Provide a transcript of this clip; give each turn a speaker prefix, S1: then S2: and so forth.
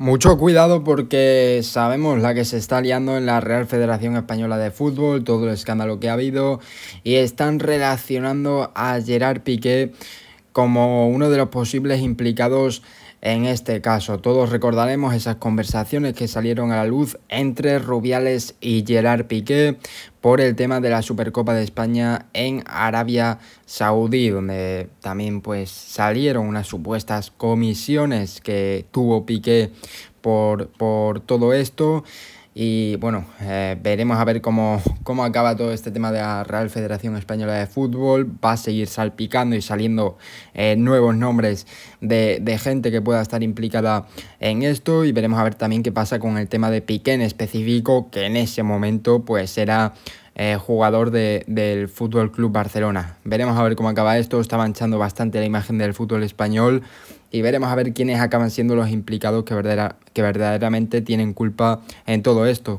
S1: Mucho cuidado porque sabemos la que se está liando en la Real Federación Española de Fútbol, todo el escándalo que ha habido y están relacionando a Gerard Piqué como uno de los posibles implicados en este caso. Todos recordaremos esas conversaciones que salieron a la luz entre Rubiales y Gerard Piqué por el tema de la Supercopa de España en Arabia Saudí, donde también pues salieron unas supuestas comisiones que tuvo Piqué por, por todo esto. Y bueno, eh, veremos a ver cómo, cómo acaba todo este tema de la Real Federación Española de Fútbol. Va a seguir salpicando y saliendo eh, nuevos nombres de, gente que pueda estar implicada en esto. Y veremos a ver también qué pasa con el tema de Piqué en específico, que en ese momento pues será eh, jugador de, del Fútbol Club Barcelona. Veremos a ver cómo acaba esto. Está manchando bastante la imagen del fútbol español y veremos a ver quiénes acaban siendo los implicados que, que verdaderamente tienen culpa en todo esto.